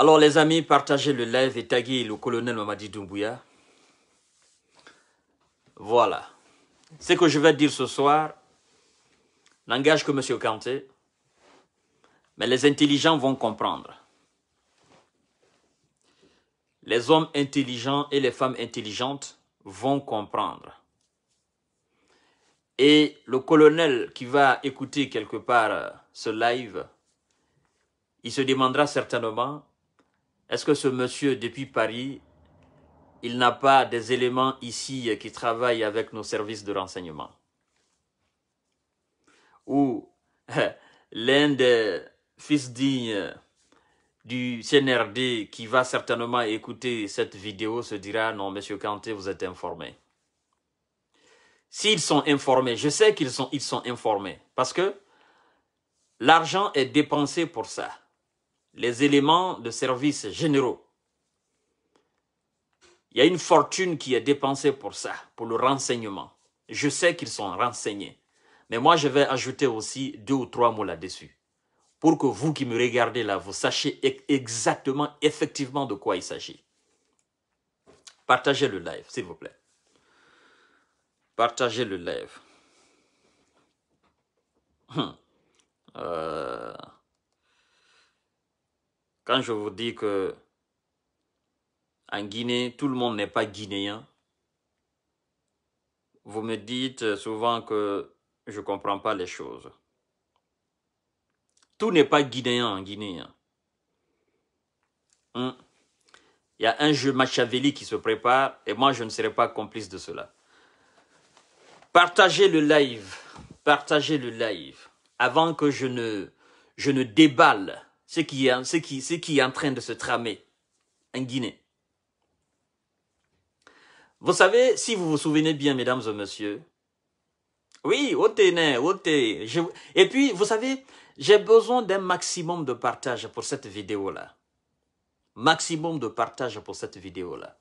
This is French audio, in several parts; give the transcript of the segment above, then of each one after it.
Alors les amis, partagez le live et taguez le colonel Mamadi Doumbouya. Voilà. Ce que je vais dire ce soir n'engage que M. Kanté, mais les intelligents vont comprendre. Les hommes intelligents et les femmes intelligentes vont comprendre. Et le colonel qui va écouter quelque part euh, ce live, il se demandera certainement est-ce que ce monsieur, depuis Paris, il n'a pas des éléments ici qui travaillent avec nos services de renseignement Ou l'un des fils dignes du CNRD qui va certainement écouter cette vidéo se dira non, monsieur Kanté, vous êtes informé. S'ils sont informés, je sais qu'ils sont, ils sont informés parce que l'argent est dépensé pour ça les éléments de services généraux. Il y a une fortune qui est dépensée pour ça, pour le renseignement. Je sais qu'ils sont renseignés. Mais moi, je vais ajouter aussi deux ou trois mots là-dessus. Pour que vous qui me regardez là, vous sachiez exactement, effectivement de quoi il s'agit. Partagez le live, s'il vous plaît. Partagez le live. Hum. Euh... Quand je vous dis que en Guinée, tout le monde n'est pas guinéen, vous me dites souvent que je ne comprends pas les choses. Tout n'est pas guinéen en Guinée. Hein. Hum. Il y a un jeu Machiavelli qui se prépare et moi je ne serai pas complice de cela. Partagez le live, partagez le live avant que je ne, je ne déballe ce qui est, en train de se tramer en Guinée. Vous savez, si vous vous souvenez bien, mesdames et messieurs, oui, Oténé, Oté. Et puis, vous savez, j'ai besoin d'un maximum de partage pour cette vidéo-là. Maximum de partage pour cette vidéo-là.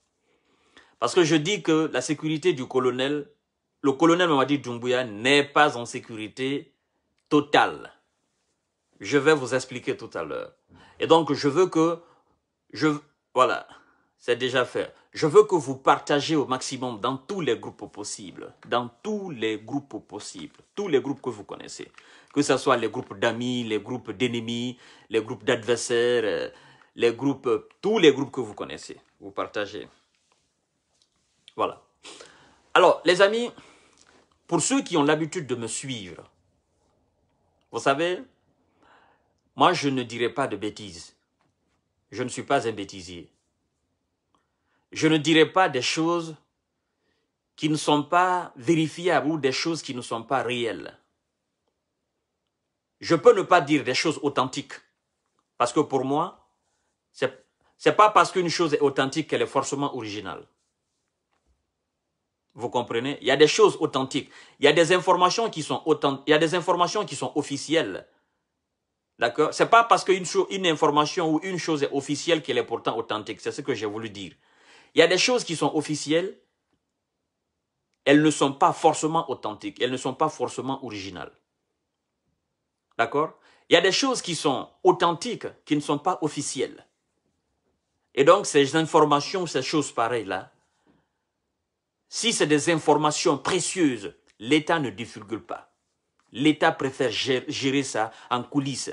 Parce que je dis que la sécurité du colonel, le colonel Mamadi Doumbouya n'est pas en sécurité totale je vais vous expliquer tout à l'heure. Et donc, je veux que, je, voilà, c'est déjà fait. Je veux que vous partagez au maximum dans tous les groupes possibles, dans tous les groupes possibles, tous les groupes que vous connaissez, que ce soit les groupes d'amis, les groupes d'ennemis, les groupes d'adversaires, euh, les groupes, euh, tous les groupes que vous connaissez, vous partagez. Voilà. Alors, les amis, pour ceux qui ont l'habitude de me suivre, vous savez, moi, je ne dirai pas de bêtises. Je ne suis pas un bêtisier. Je ne dirai pas des choses qui ne sont pas vérifiables ou des choses qui ne sont pas réelles. Je peux ne pas dire des choses authentiques. Parce que pour moi, c'est n'est pas parce qu'une chose est authentique qu'elle est forcément originale. Vous comprenez Il y a des choses authentiques. Il y a des informations qui sont authentiques. Il y a des informations qui sont officielles D'accord C'est pas parce qu'une une information ou une chose est officielle qu'elle est pourtant authentique. C'est ce que j'ai voulu dire. Il y a des choses qui sont officielles. Elles ne sont pas forcément authentiques. Elles ne sont pas forcément originales. D'accord Il y a des choses qui sont authentiques, qui ne sont pas officielles. Et donc, ces informations, ces choses pareilles-là, si c'est des informations précieuses, l'État ne divulgue pas. L'État préfère gérer ça en coulisses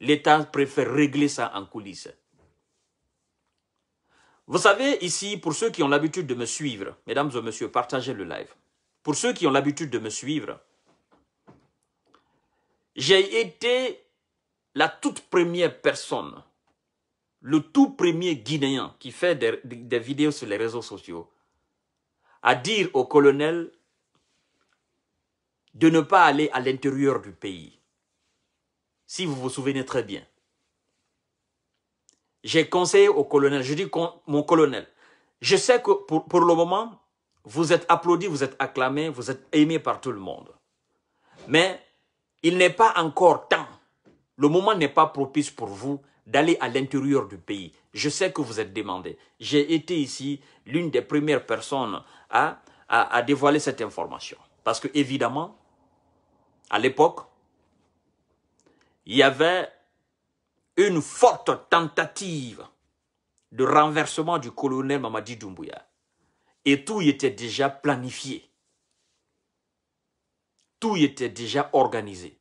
l'État préfère régler ça en coulisses. Vous savez, ici, pour ceux qui ont l'habitude de me suivre, mesdames et messieurs, partagez le live. Pour ceux qui ont l'habitude de me suivre, j'ai été la toute première personne, le tout premier Guinéen qui fait des, des vidéos sur les réseaux sociaux, à dire au colonel de ne pas aller à l'intérieur du pays si vous vous souvenez très bien. J'ai conseillé au colonel, je dis mon colonel, je sais que pour, le moment, vous êtes applaudi, vous êtes acclamé, vous êtes aimé par tout le monde. Mais il n'est pas encore temps, le moment n'est pas propice pour vous d'aller à l'intérieur du pays. Je sais que vous êtes demandé. J'ai été ici l'une des premières personnes à, à dévoiler cette information. Parce que évidemment, à l'époque, il y avait une forte tentative de renversement du colonel Mamadi Doumbouya. Et tout était déjà planifié. Tout y était déjà organisé.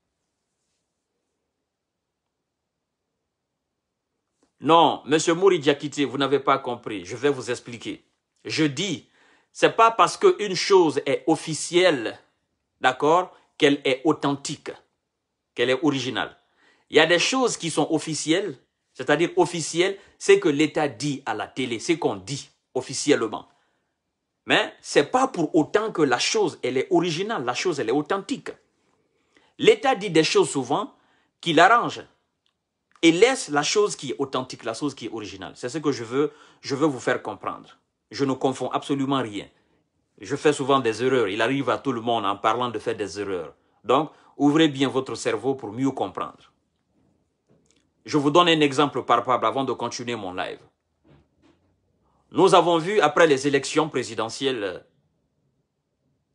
Non, Monsieur Mouri vous n'avez pas compris. Je vais vous expliquer. Je dis, c'est pas parce qu'une chose est officielle, d'accord, qu'elle est authentique, qu'elle est originale. Il y a des choses qui sont officielles, c'est-à-dire officielles, c'est que l'État dit à la télé, c'est qu'on dit officiellement. Mais ce n'est pas pour autant que la chose, elle est originale, la chose, elle est authentique. L'État dit des choses souvent qui l'arrangent et laisse la chose qui est authentique, la chose qui est originale. C'est ce que je veux, je veux vous faire comprendre. Je ne confonds absolument rien. Je fais souvent des erreurs. Il arrive à tout le monde en parlant de faire des erreurs. Donc, ouvrez bien votre cerveau pour mieux comprendre. Je vous donne un exemple palpable avant de continuer mon live. Nous avons vu après les élections présidentielles,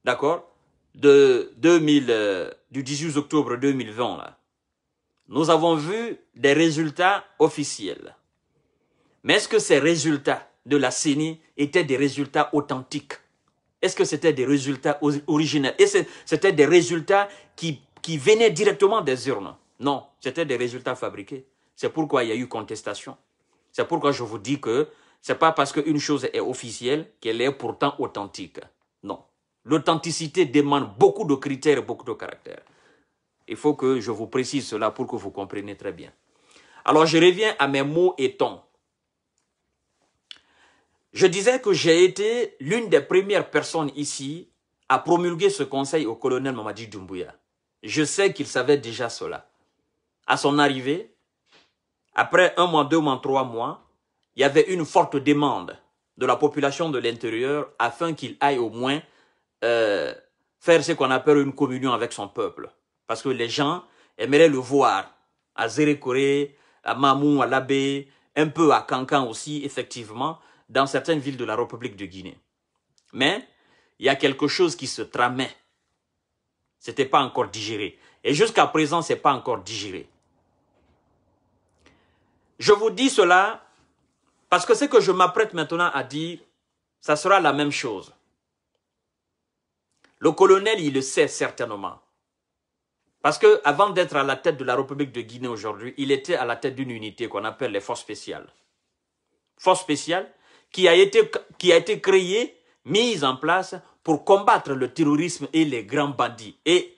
d'accord, de euh, du 18 octobre 2020, nous avons vu des résultats officiels. Mais est-ce que ces résultats de la CENI étaient des résultats authentiques Est-ce que c'était des résultats originels Et c'était des résultats qui, qui venaient directement des urnes Non, c'était des résultats fabriqués. C'est pourquoi il y a eu contestation. C'est pourquoi je vous dis que ce n'est pas parce qu'une chose est officielle qu'elle est pourtant authentique. Non. L'authenticité demande beaucoup de critères et beaucoup de caractères. Il faut que je vous précise cela pour que vous compreniez très bien. Alors, je reviens à mes mots et tons. Je disais que j'ai été l'une des premières personnes ici à promulguer ce conseil au colonel Mamadi Doumbouya. Je sais qu'il savait déjà cela. À son arrivée, après un mois, deux mois, trois mois, il y avait une forte demande de la population de l'intérieur afin qu'il aille au moins euh, faire ce qu'on appelle une communion avec son peuple. Parce que les gens aimeraient le voir à Zérékoré, à Mamou, à Labé, un peu à Cancan aussi, effectivement, dans certaines villes de la République de Guinée. Mais il y a quelque chose qui se tramait. C'était pas encore digéré. Et jusqu'à présent, c'est pas encore digéré. Je vous dis cela parce que ce que je m'apprête maintenant à dire, ça sera la même chose. Le colonel, il le sait certainement. Parce que avant d'être à la tête de la République de Guinée aujourd'hui, il était à la tête d'une unité qu'on appelle les forces spéciales. Force spéciale qui a été, qui a été créée, mise en place pour combattre le terrorisme et les grands bandits. Et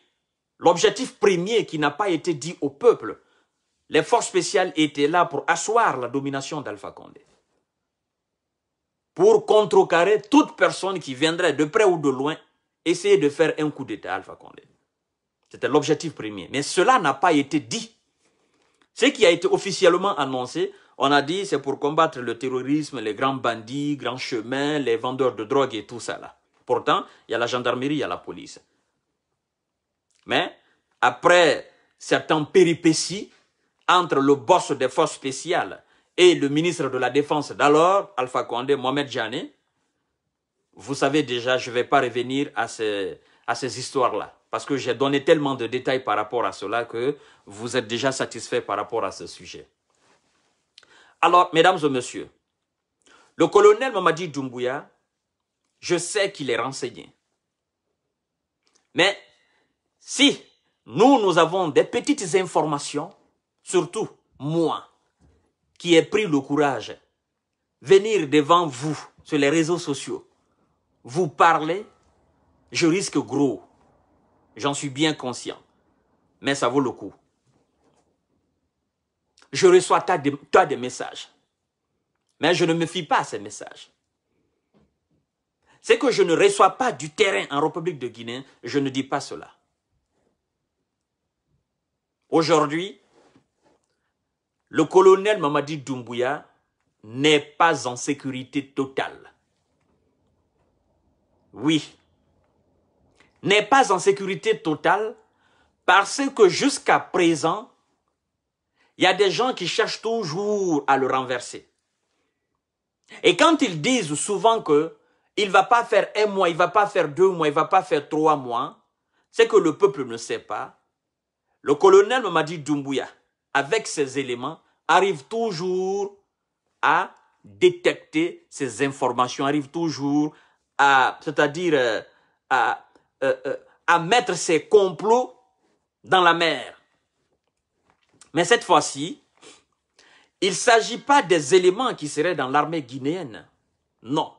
l'objectif premier qui n'a pas été dit au peuple, les forces spéciales étaient là pour asseoir la domination d'Alpha Condé. Pour contrecarrer toute personne qui viendrait de près ou de loin essayer de faire un coup d'État à Alpha Condé. C'était l'objectif premier. Mais cela n'a pas été dit. Ce qui a été officiellement annoncé, on a dit c'est pour combattre le terrorisme, les grands bandits, grands chemins, les vendeurs de drogue et tout ça Pourtant, il y a la gendarmerie, il y a la police. Mais après certaines péripéties, entre le boss des forces spéciales et le ministre de la Défense d'alors, Alpha Condé, Mohamed Jané, vous savez déjà, je ne vais pas revenir à ces, à ces histoires-là, parce que j'ai donné tellement de détails par rapport à cela que vous êtes déjà satisfait par rapport à ce sujet. Alors, mesdames et messieurs, le colonel Mamadi Doumbouya, je sais qu'il est renseigné. Mais si nous, nous avons des petites informations, surtout moi, qui ai pris le courage, venir devant vous sur les réseaux sociaux, vous parler, je risque gros. J'en suis bien conscient. Mais ça vaut le coup. Je reçois toi des messages. Mais je ne me fie pas à ces messages. C'est que je ne reçois pas du terrain en République de Guinée. Je ne dis pas cela. Aujourd'hui, le colonel Mamadi Doumbouya n'est pas en sécurité totale. Oui, n'est pas en sécurité totale parce que jusqu'à présent, il y a des gens qui cherchent toujours à le renverser. Et quand ils disent souvent que il va pas faire un mois, il va pas faire deux mois, il va pas faire trois mois, c'est que le peuple ne sait pas. Le colonel Mamadi Doumbouya, avec ses éléments, arrive toujours à détecter ces informations, arrive toujours à, c'est-à-dire euh, euh, euh, à, mettre ces complots dans la mer. Mais cette fois-ci, il ne s'agit pas des éléments qui seraient dans l'armée guinéenne. Non.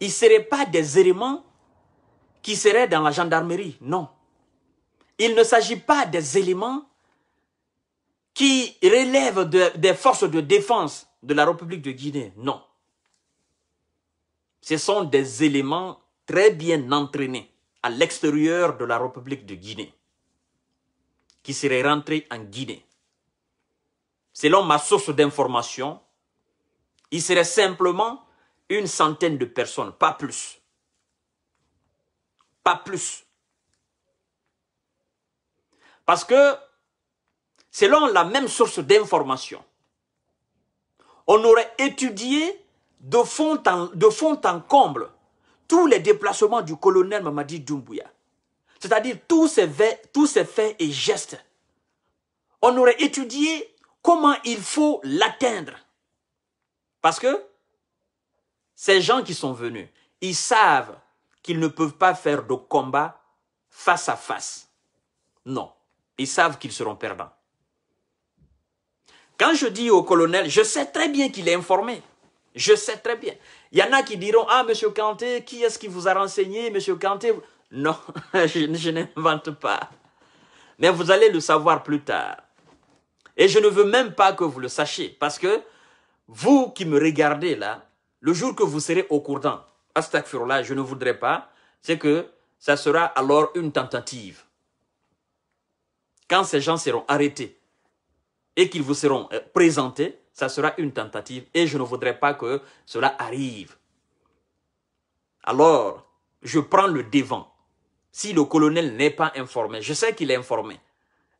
Il ne serait pas des éléments qui seraient dans la gendarmerie. Non. Il ne s'agit pas des éléments qui relève des forces de défense de la République de Guinée. Non. Ce sont des éléments très bien entraînés à l'extérieur de la République de Guinée qui seraient rentrés en Guinée. Selon ma source d'information, il serait simplement une centaine de personnes, pas plus. Pas plus. Parce que selon la même source d'information, on aurait étudié de fond, en, de fond en comble tous les déplacements du colonel Mamadi Doumbouya, c'est-à-dire tous ses, tous ses faits et gestes. On aurait étudié comment il faut l'atteindre. Parce que ces gens qui sont venus, ils savent qu'ils ne peuvent pas faire de combat face à face. Non, ils savent qu'ils seront perdants. Quand je dis au colonel, je sais très bien qu'il est informé. Je sais très bien. Il y en a qui diront, ah, monsieur Kanté, qui est-ce qui vous a renseigné, monsieur Kanté Non, je, n'invente pas. Mais vous allez le savoir plus tard. Et je ne veux même pas que vous le sachiez, parce que vous qui me regardez là, le jour que vous serez au courant, affaire-là, je ne voudrais pas, c'est que ça sera alors une tentative. Quand ces gens seront arrêtés, et qu'ils vous seront euh, présentés, ça sera une tentative et je ne voudrais pas que cela arrive. Alors, je prends le devant. Si le colonel n'est pas informé, je sais qu'il est informé.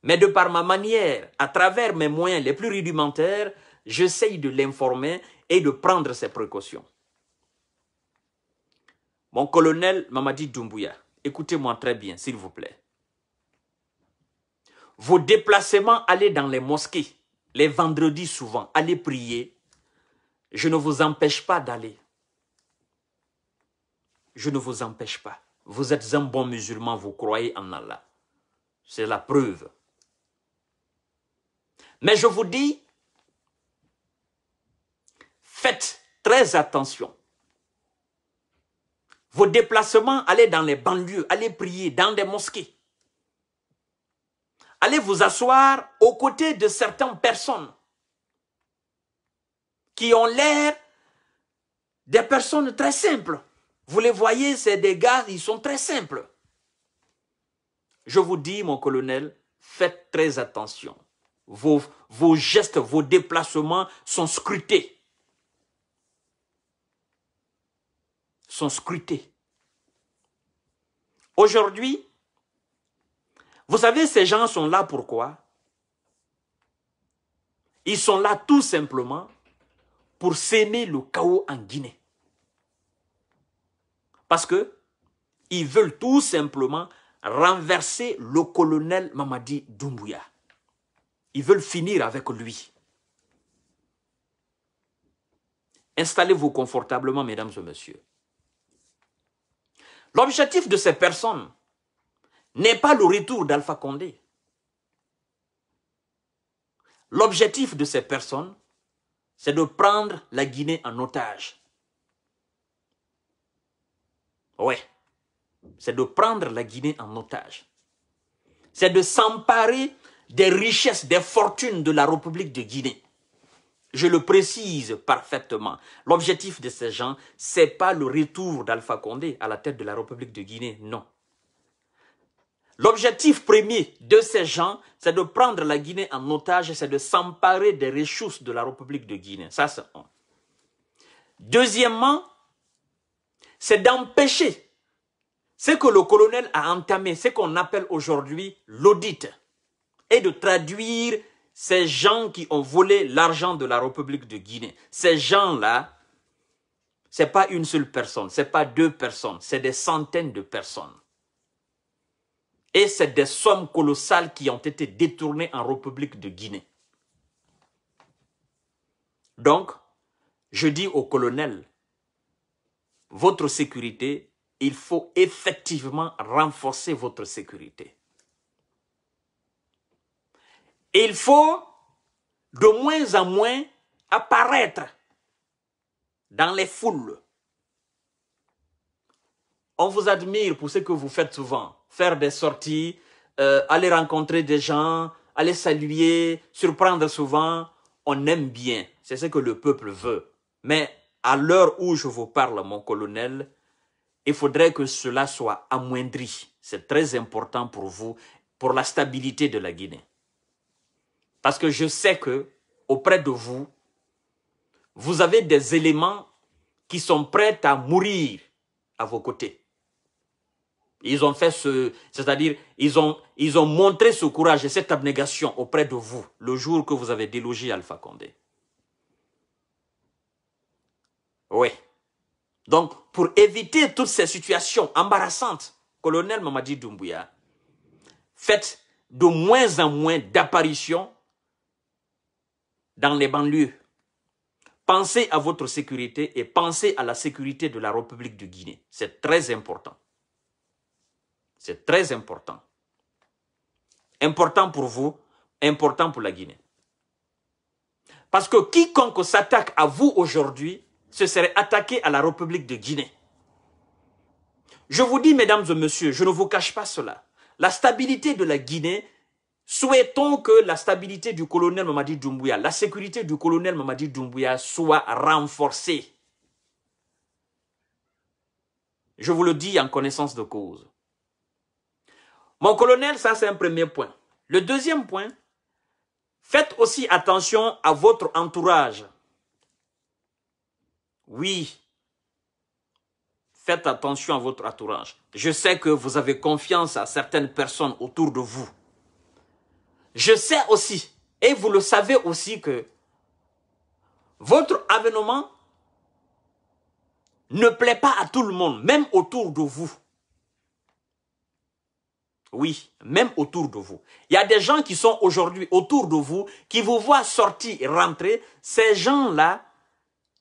Mais de par ma manière, à travers mes moyens les plus rudimentaires, j'essaye de l'informer et de prendre ses précautions. Mon colonel Mamadi Doumbouya, écoutez-moi très bien, s'il vous plaît. Vos déplacements, allez dans les mosquées, les vendredis souvent, allez prier. Je ne vous empêche pas d'aller. Je ne vous empêche pas. Vous êtes un bon musulman, vous croyez en Allah. C'est la preuve. Mais je vous dis, faites très attention. Vos déplacements, allez dans les banlieues, allez prier dans des mosquées allez vous asseoir aux côtés de certaines personnes qui ont l'air des personnes très simples. Vous les voyez, c'est des gars, ils sont très simples. Je vous dis, mon colonel, faites très attention. Vos, vos gestes, vos déplacements sont scrutés. Sont scrutés. Aujourd'hui, vous savez, ces gens sont là pourquoi Ils sont là tout simplement pour s'aimer le chaos en Guinée. Parce que ils veulent tout simplement renverser le colonel Mamadi Doumbouya. Ils veulent finir avec lui. Installez-vous confortablement, mesdames et messieurs. L'objectif de ces personnes, n'est pas le retour d'Alpha Condé. L'objectif de ces personnes, c'est de prendre la Guinée en otage. Ouais, c'est de prendre la Guinée en otage. C'est de s'emparer des richesses, des fortunes de la République de Guinée. Je le précise parfaitement. L'objectif de ces gens, c'est pas le retour d'Alpha Condé à la tête de la République de Guinée, non. L'objectif premier de ces gens, c'est de prendre la Guinée en otage, c'est de s'emparer des ressources de la République de Guinée. Ça, c'est un. Deuxièmement, c'est d'empêcher ce que le colonel a entamé, ce qu'on appelle aujourd'hui l'audit, et de traduire ces gens qui ont volé l'argent de la République de Guinée. Ces gens-là, c'est pas une seule personne, c'est pas deux personnes, c'est des centaines de personnes. Et c'est des sommes colossales qui ont été détournées en République de Guinée. Donc, je dis au colonel, votre sécurité, il faut effectivement renforcer votre sécurité. Il faut de moins en moins apparaître dans les foules on vous admire pour ce que vous faites souvent. Faire des sorties, euh, aller rencontrer des gens, aller saluer, surprendre souvent. On aime bien. C'est ce que le peuple veut. Mais à l'heure où je vous parle, mon colonel, il faudrait que cela soit amoindri. C'est très important pour vous, pour la stabilité de la Guinée. Parce que je sais que auprès de vous, vous avez des éléments qui sont prêts à mourir à vos côtés. Ils ont fait ce, c'est-à-dire, ils ont, ils ont montré ce courage et cette abnégation auprès de vous le jour que vous avez délogé Alpha Condé. Oui. Donc, pour éviter toutes ces situations embarrassantes, colonel Mamadi Doumbouya, faites de moins en moins d'apparitions dans les banlieues. Pensez à votre sécurité et pensez à la sécurité de la République de Guinée. C'est très important. C'est très important. Important pour vous, important pour la Guinée. Parce que quiconque s'attaque à vous aujourd'hui, ce serait attaqué à la République de Guinée. Je vous dis, mesdames et messieurs, je ne vous cache pas cela. La stabilité de la Guinée, souhaitons que la stabilité du colonel Mamadi Doumbouya, la sécurité du colonel Mamadi Doumbouya soit renforcée. Je vous le dis en connaissance de cause. Mon colonel, ça c'est un premier point. Le deuxième point, faites aussi attention à votre entourage. Oui, faites attention à votre entourage. Je sais que vous avez confiance à certaines personnes autour de vous. Je sais aussi, et vous le savez aussi, que votre avènement ne plaît pas à tout le monde, même autour de vous. Oui, même autour de vous. Il y a des gens qui sont aujourd'hui autour de vous, qui vous voient sortir et rentrer. Ces gens-là,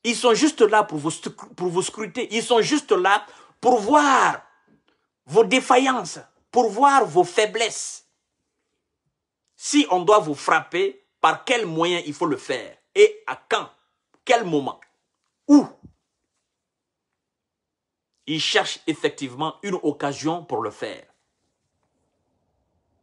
ils sont juste là pour vous, pour vous scruter. Ils sont juste là pour voir vos défaillances, pour voir vos faiblesses. Si on doit vous frapper, par quel moyen il faut le faire et à quand, quel moment, où. Ils cherchent effectivement une occasion pour le faire.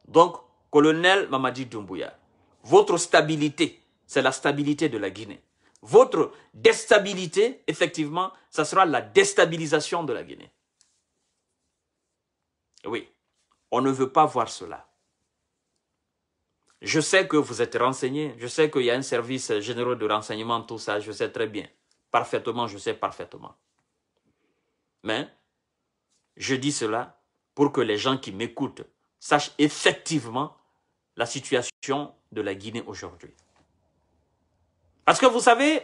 Donc, colonel Mamadi Doumbouya, votre stabilité, c'est la stabilité de la Guinée. Votre déstabilité, effectivement, ça sera la déstabilisation de la Guinée. Oui, on ne veut pas voir cela. Je sais que vous êtes renseigné, je sais qu'il y a un service général de renseignement, tout ça, je sais très bien. Parfaitement, je sais parfaitement. Mais je dis cela pour que les gens qui m'écoutent sache effectivement la situation de la Guinée aujourd'hui. Parce que vous savez,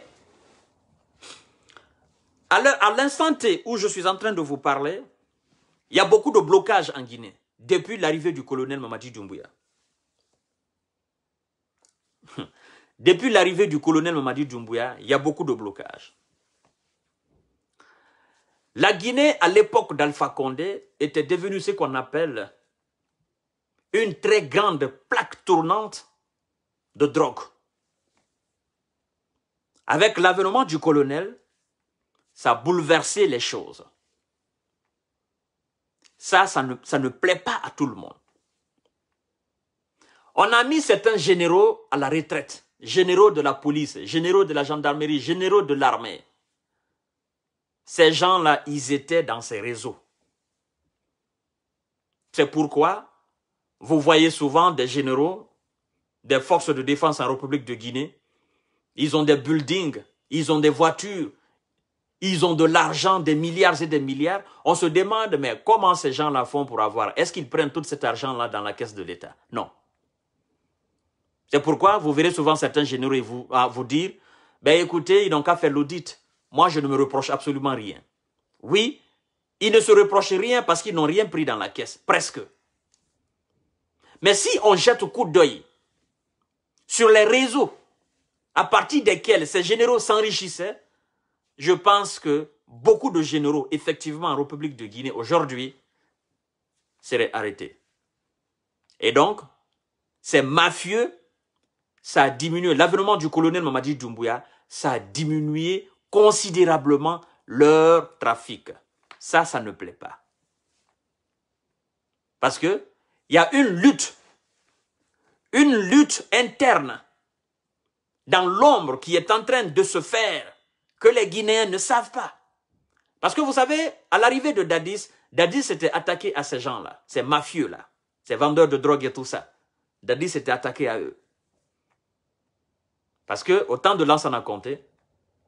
à l'instant où je suis en train de vous parler, il y a beaucoup de blocages en Guinée depuis l'arrivée du colonel Mamadi Doumbouya. Depuis l'arrivée du colonel Mamadi Doumbouya, il y a beaucoup de blocages. La Guinée, à l'époque d'Alpha Condé, était devenue ce qu'on appelle une très grande plaque tournante de drogue. Avec l'avènement du colonel, ça a bouleversé les choses. Ça, ça ne, ça ne plaît pas à tout le monde. On a mis certains généraux à la retraite, généraux de la police, généraux de la gendarmerie, généraux de l'armée. Ces gens-là, ils étaient dans ces réseaux. C'est pourquoi vous voyez souvent des généraux des forces de défense en République de Guinée. Ils ont des buildings, ils ont des voitures, ils ont de l'argent, des milliards et des milliards. On se demande, mais comment ces gens-là font pour avoir Est-ce qu'ils prennent tout cet argent-là dans la caisse de l'État Non. C'est pourquoi vous verrez souvent certains généraux vous, ah, vous dire, ben écoutez, ils n'ont qu'à faire l'audit. Moi, je ne me reproche absolument rien. Oui, ils ne se reprochent rien parce qu'ils n'ont rien pris dans la caisse, presque. Mais si on jette un coup d'œil sur les réseaux à partir desquels ces généraux s'enrichissaient, je pense que beaucoup de généraux, effectivement, en République de Guinée aujourd'hui, seraient arrêtés. Et donc, ces mafieux, ça a diminué. L'avènement du colonel Mamadi Doumbouya, ça a diminué considérablement leur trafic. Ça, ça ne plaît pas. Parce que il y a une lutte, une lutte interne dans l'ombre qui est en train de se faire, que les Guinéens ne savent pas. Parce que vous savez, à l'arrivée de Dadis, Dadis s'était attaqué à ces gens-là, ces mafieux-là, ces vendeurs de drogue et tout ça. Dadis s'était attaqué à eux. Parce que au temps de a compté,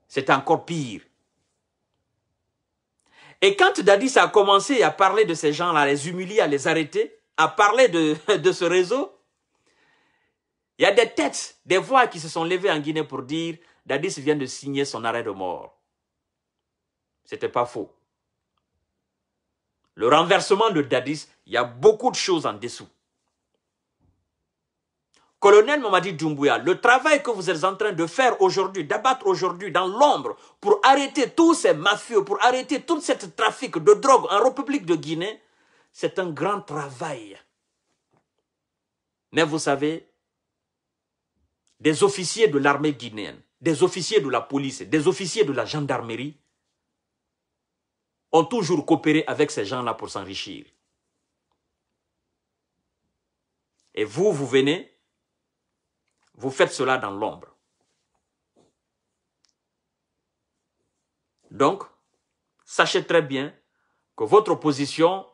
c'était encore pire. Et quand Dadis a commencé à parler de ces gens-là, à les humilier, à les arrêter, à parler de, ce réseau, il y a des têtes, des voix qui se sont levées en Guinée pour dire Dadis vient de signer son arrêt de mort. C'était pas faux. Le renversement de Dadis, il y a beaucoup de choses en dessous. Colonel Mamadi Doumbouya, le travail que vous êtes en train de faire aujourd'hui, d'abattre aujourd'hui dans l'ombre pour arrêter tous ces mafieux, pour arrêter tout ce trafic de drogue en République de Guinée, c'est un grand travail. Mais vous savez, des officiers de l'armée guinéenne, des officiers de la police, des officiers de la gendarmerie ont toujours coopéré avec ces gens-là pour s'enrichir. Et vous, vous venez, vous faites cela dans l'ombre. Donc, sachez très bien que votre position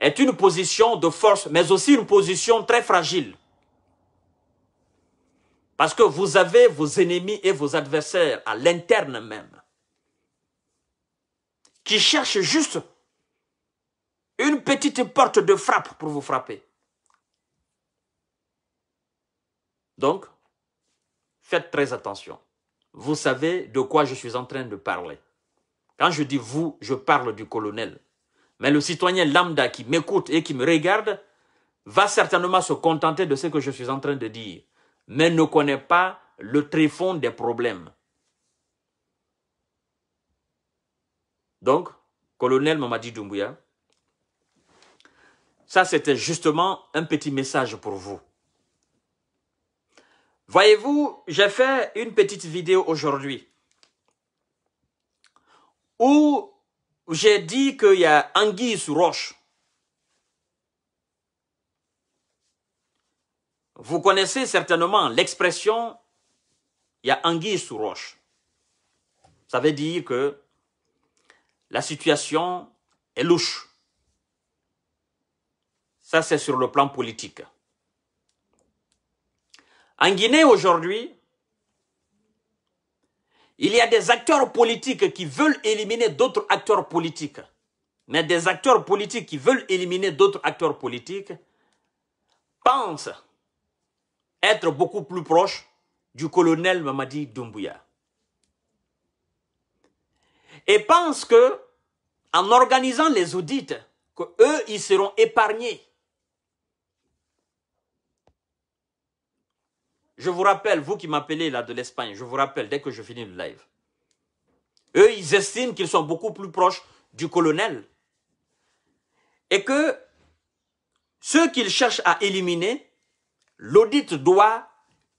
est une position de force, mais aussi une position très fragile. Parce que vous avez vos ennemis et vos adversaires à l'interne même, qui cherchent juste une petite porte de frappe pour vous frapper. Donc, faites très attention. Vous savez de quoi je suis en train de parler. Quand je dis vous, je parle du colonel mais le citoyen lambda qui m'écoute et qui me regarde va certainement se contenter de ce que je suis en train de dire, mais ne connaît pas le tréfonds des problèmes. Donc, colonel Mamadi Doumbouya, ça c'était justement un petit message pour vous. Voyez-vous, j'ai fait une petite vidéo aujourd'hui où j'ai dit qu'il y a anguille sous roche. Vous connaissez certainement l'expression il y a anguille sous roche. Ça veut dire que la situation est louche. Ça, c'est sur le plan politique. En Guinée, aujourd'hui, il y a des acteurs politiques qui veulent éliminer d'autres acteurs politiques. Mais des acteurs politiques qui veulent éliminer d'autres acteurs politiques pensent être beaucoup plus proches du colonel Mamadi Doumbouya. Et pensent que, en organisant les audits, qu'eux, ils seront épargnés Je vous rappelle, vous qui m'appelez là de l'Espagne, je vous rappelle dès que je finis le live. Eux, ils estiment qu'ils sont beaucoup plus proches du colonel. Et que ceux qu'ils cherchent à éliminer, l'audit doit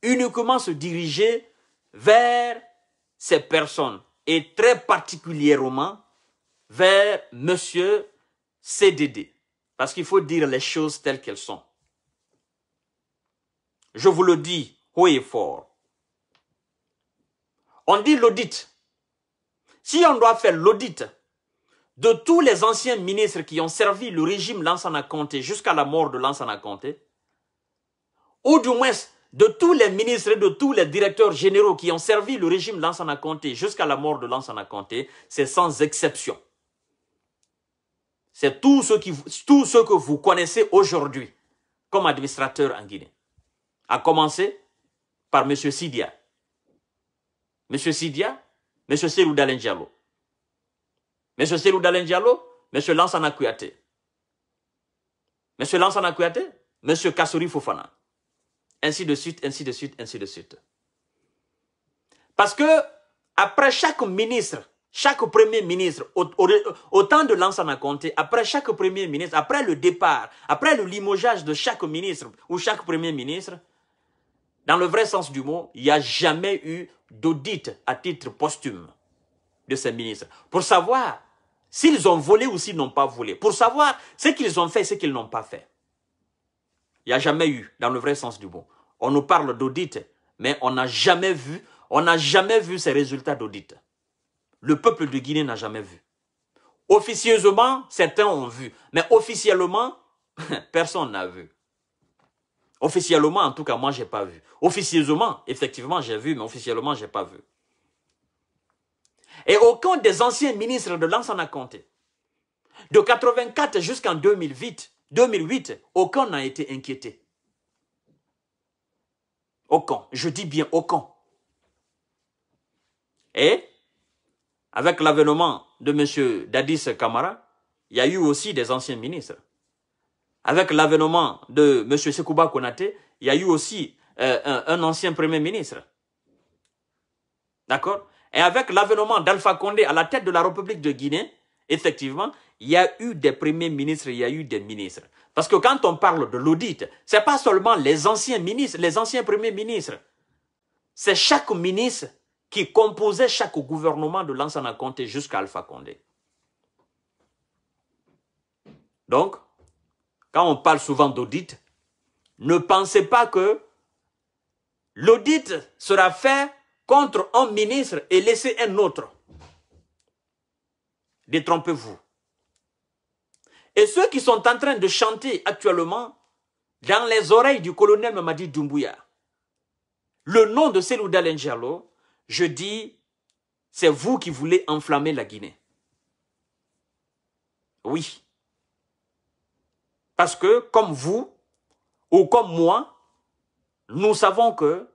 uniquement se diriger vers ces personnes et très particulièrement vers M. CDD. Parce qu'il faut dire les choses telles qu'elles sont. Je vous le dis, fort. On dit l'audit. Si on doit faire l'audit de tous les anciens ministres qui ont servi le régime Lansana Conté jusqu'à la mort de Lansana Conté, ou du moins de tous les ministres et de tous les directeurs généraux qui ont servi le régime Lansana Conté jusqu'à la mort de Lansana Conté, c'est sans exception. C'est tout ce que vous connaissez aujourd'hui comme administrateur en Guinée. À commencer par M. Sidia. M. Sidia, M. Selou M. Selou M. Lansana Kouyate, M. Lansana M. Kassouri Fofana. Ainsi de suite, ainsi de suite, ainsi de suite. Parce que, après chaque ministre, chaque premier ministre, autant temps de Lansana Conté, après chaque premier ministre, après le départ, après le limogeage de chaque ministre ou chaque premier ministre, dans le vrai sens du mot, il n'y a jamais eu d'audit à titre posthume de ces ministres pour savoir s'ils ont volé ou s'ils n'ont pas volé, pour savoir ce qu'ils ont fait et ce qu'ils n'ont pas fait. Il n'y a jamais eu, dans le vrai sens du mot. On nous parle d'audit, mais on n'a jamais vu, on n'a jamais vu ces résultats d'audit. Le peuple de Guinée n'a jamais vu. Officieusement, certains ont vu, mais officiellement, personne n'a vu. Officiellement, en tout cas, moi, j'ai pas vu. Officieusement, effectivement, j'ai vu, mais officiellement, j'ai pas vu. Et aucun des anciens ministres de l'Anse en a compté. De 84 jusqu'en 2008, 2008, aucun n'a été inquiété. Aucun. Je dis bien aucun. Et, avec l'avènement de M. Dadis Kamara, il y a eu aussi des anciens ministres avec l'avènement de M. Sekouba Konaté, il y a eu aussi euh, un, ancien Premier ministre. D'accord Et avec l'avènement d'Alpha Condé à la tête de la République de Guinée, effectivement, il y a eu des premiers ministres, il y a eu des ministres. Parce que quand on parle de l'audit, ce n'est pas seulement les anciens ministres, les anciens premiers ministres. C'est chaque ministre qui composait chaque gouvernement de Lansana Comté jusqu'à Alpha Condé. Donc, quand on parle souvent d'audit, ne pensez pas que l'audit sera fait contre un ministre et laisser un autre. Détrompez-vous. Et ceux qui sont en train de chanter actuellement dans les oreilles du colonel Mamadi Doumbouya, le nom de Selou Dalenjalo, je dis, c'est vous qui voulez enflammer la Guinée. Oui, parce que, comme vous, ou comme moi, nous savons que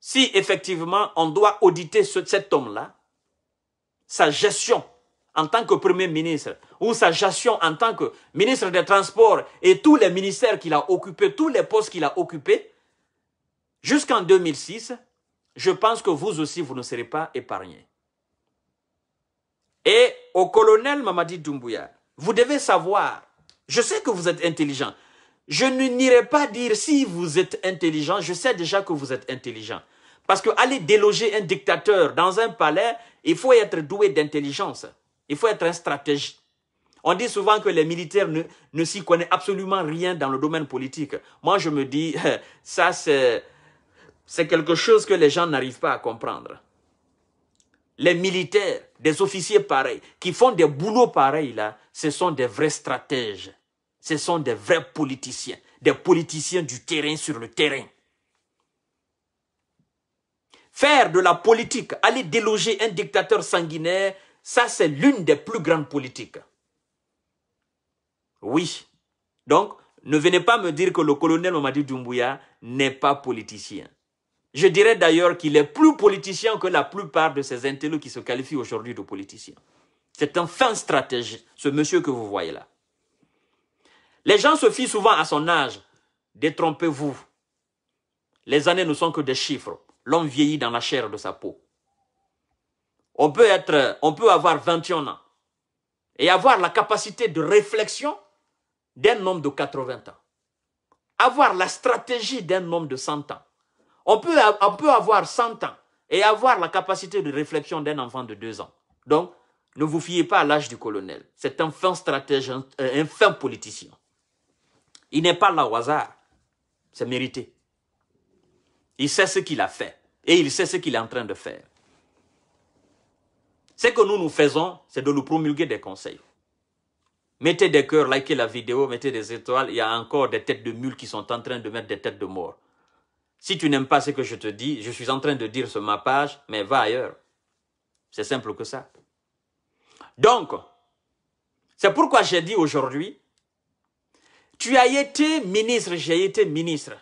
si effectivement on doit auditer cet homme-là, sa gestion en tant que Premier ministre ou sa gestion en tant que ministre des Transports et tous les ministères qu'il a occupés, tous les postes qu'il a occupés, jusqu'en 2006, je pense que vous aussi, vous ne serez pas épargné. Et au colonel Mamadi Doumbouya, vous devez savoir je sais que vous êtes intelligent. Je ne n'irai pas dire si vous êtes intelligent, je sais déjà que vous êtes intelligent. Parce que aller déloger un dictateur dans un palais, il faut être doué d'intelligence. Il faut être un stratège. On dit souvent que les militaires ne, ne s'y connaissent absolument rien dans le domaine politique. Moi, je me dis, ça, c'est quelque chose que les gens n'arrivent pas à comprendre les militaires, des officiers pareils, qui font des boulots pareils là, ce sont des vrais stratèges. Ce sont des vrais politiciens, des politiciens du terrain sur le terrain. Faire de la politique, aller déloger un dictateur sanguinaire, ça c'est l'une des plus grandes politiques. Oui. Donc, ne venez pas me dire que le colonel Mamadi Doumbouya n'est pas politicien. Je dirais d'ailleurs qu'il est plus politicien que la plupart de ces intellos qui se qualifient aujourd'hui de politiciens. C'est un fin stratège, ce monsieur que vous voyez là. Les gens se fient souvent à son âge. Détrompez-vous. Les années ne sont que des chiffres. L'homme vieillit dans la chair de sa peau. On peut être, on peut avoir 21 ans et avoir la capacité de réflexion d'un homme de 80 ans. Avoir la stratégie d'un homme de 100 ans on peut, avoir 100 ans et avoir la capacité de réflexion d'un enfant de 2 ans. Donc, ne vous fiez pas à l'âge du colonel. C'est un fin stratège, un, euh, un fin politicien. Il n'est pas là au hasard. C'est mérité. Il sait ce qu'il a fait et il sait ce qu'il est en train de faire. Ce que nous nous faisons, c'est de nous promulguer des conseils. Mettez des cœurs, likez la vidéo, mettez des étoiles. Il y a encore des têtes de mules qui sont en train de mettre des têtes de mort. Si tu n'aimes pas ce que je te dis, je suis en train de dire sur ma page, mais va ailleurs. C'est simple que ça. Donc, c'est pourquoi j'ai dit aujourd'hui, tu as été ministre, j'ai été ministre.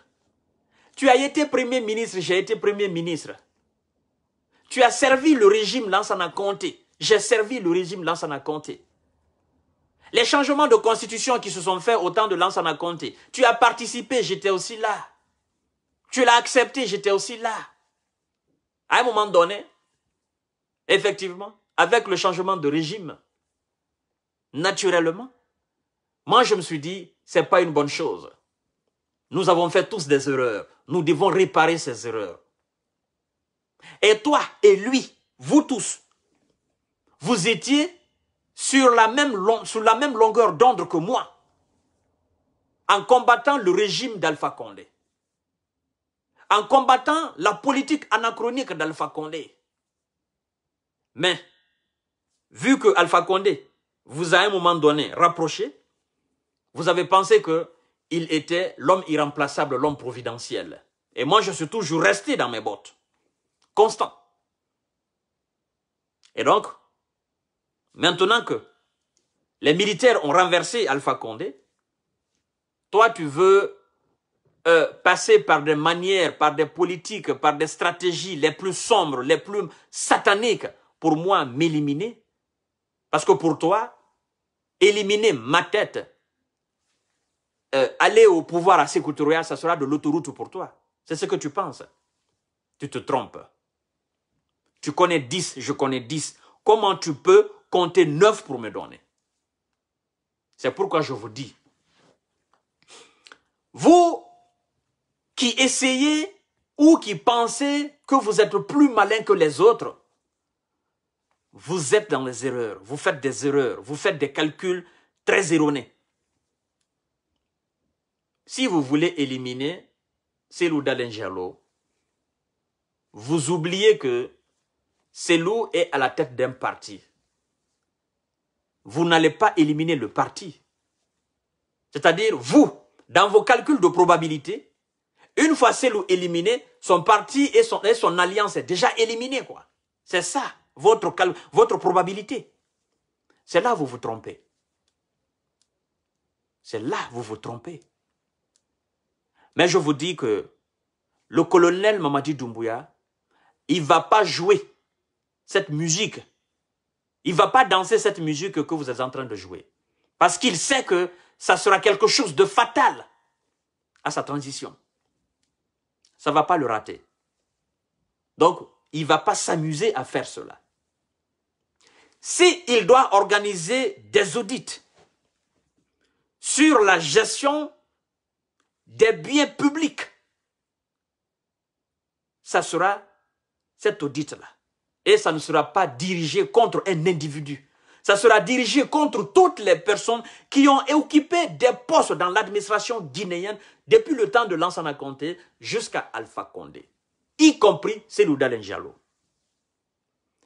Tu as été premier ministre, j'ai été premier ministre. Tu as servi le régime Lansana compté, J'ai servi le régime Lansana compté, Les changements de constitution qui se sont faits au temps de Lansana Conté. Tu as participé, j'étais aussi là. Tu l'as accepté, j'étais aussi là. À un moment donné, effectivement, avec le changement de régime, naturellement, moi je me suis dit, c'est pas une bonne chose. Nous avons fait tous des erreurs. Nous devons réparer ces erreurs. Et toi et lui, vous tous, vous étiez sur la même, sur la même longueur d'onde que moi en combattant le régime d'Alpha Condé en combattant la politique anachronique d'Alpha Condé. Mais, vu que Alpha Condé vous a à un moment donné rapproché, vous avez pensé qu'il était l'homme irremplaçable, l'homme providentiel. Et moi, je suis toujours resté dans mes bottes. Constant. Et donc, maintenant que les militaires ont renversé Alpha Condé, toi, tu veux euh, passer par des manières, par des politiques, par des stratégies les plus sombres, les plus sataniques pour moi m'éliminer Parce que pour toi, éliminer ma tête, euh, aller au pouvoir à Sekouturia, ça sera de l'autoroute pour toi. C'est ce que tu penses. Tu te trompes. Tu connais 10, je connais 10. Comment tu peux compter 9 pour me donner C'est pourquoi je vous dis, vous qui essayez ou qui pensez que vous êtes plus malin que les autres, vous êtes dans les erreurs, vous faites des erreurs, vous faites des calculs très erronés. Si vous voulez éliminer Selou Dalengelo, vous oubliez que Selou est à la tête d'un parti. Vous n'allez pas éliminer le parti. C'est-à-dire, vous, dans vos calculs de probabilité, une fois ou éliminé, son parti et son, alliance est déjà éliminée, quoi. C'est ça, votre, votre probabilité. C'est là où vous vous trompez. C'est là où vous vous trompez. Mais je vous dis que le colonel Mamadi Doumbouya, il ne va pas jouer cette musique. Il ne va pas danser cette musique que vous êtes en train de jouer. Parce qu'il sait que ça sera quelque chose de fatal à sa transition ça ne va pas le rater. Donc, il ne va pas s'amuser à faire cela. S'il doit organiser des audits sur la gestion des biens publics, ça sera cet audit-là. Et ça ne sera pas dirigé contre un individu ça sera dirigé contre toutes les personnes qui ont occupé des postes dans l'administration guinéenne depuis le temps de Lansana Conté jusqu'à Alpha Condé, y compris Selouda Lenjalo.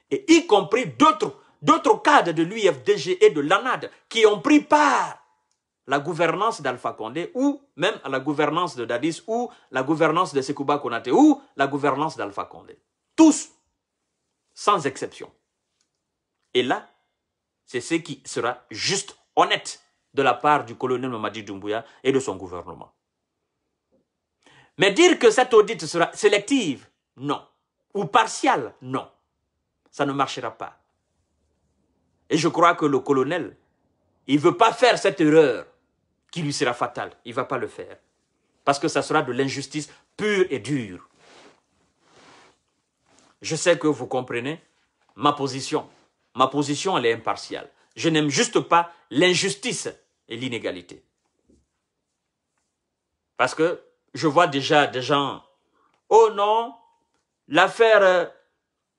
Et y compris d'autres, cadres de l'UFDG et de l'ANAD qui ont pris part à la gouvernance d'Alpha Condé ou même à la gouvernance de Dadis ou la gouvernance de Sekouba Konate ou la gouvernance d'Alpha Condé. Tous, sans exception. Et là, c'est ce qui sera juste, honnête de la part du colonel Mamadi Doumbouya et de son gouvernement. Mais dire que cette audite sera sélective, non. Ou partiale, non. Ça ne marchera pas. Et je crois que le colonel, il ne veut pas faire cette erreur qui lui sera fatale. Il ne va pas le faire. Parce que ça sera de l'injustice pure et dure. Je sais que vous comprenez ma position ma position, elle est impartiale. Je n'aime juste pas l'injustice et l'inégalité. Parce que je vois déjà des gens, oh non, l'affaire euh,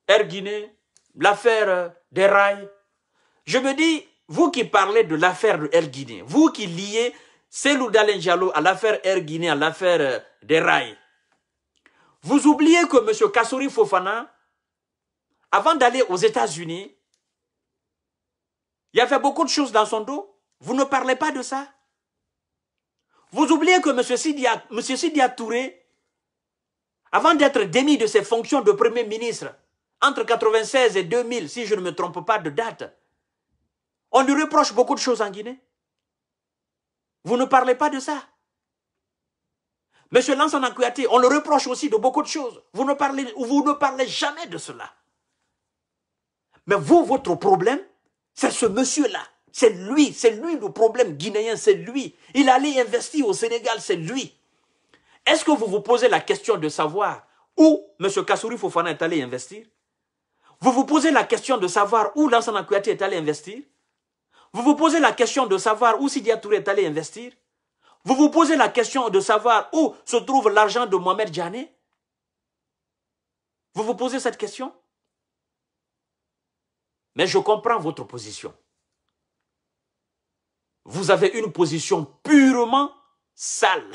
Air Guinée, l'affaire euh, des rails. Je me dis, vous qui parlez de l'affaire de Air vous qui liez Selou Dalenjalo à l'affaire Air à l'affaire euh, des rails, vous oubliez que M. Kassouri Fofana, avant d'aller aux États-Unis, il a fait beaucoup de choses dans son dos. Vous ne parlez pas de ça. Vous oubliez que M. Sidia, Touré, avant d'être démis de ses fonctions de Premier ministre, entre 1996 et 2000, si je ne me trompe pas de date, on lui reproche beaucoup de choses en Guinée. Vous ne parlez pas de ça. M. Lanson Akouyaté, on le reproche aussi de beaucoup de choses. Vous ne, parlez, vous ne parlez jamais de cela. Mais vous, votre problème, c'est ce monsieur-là. C'est lui. C'est lui le problème guinéen. C'est lui. Il allait investir au Sénégal. C'est lui. Est-ce que vous vous posez la question de savoir où M. Kassouri Fofana est allé investir Vous vous posez la question de savoir où Lansana Kouyati est allé investir Vous vous posez la question de savoir où Sidia Touré est allé investir Vous vous posez la question de savoir où se trouve l'argent de Mohamed Djané Vous vous posez cette question mais je comprends votre position. Vous avez une position purement sale.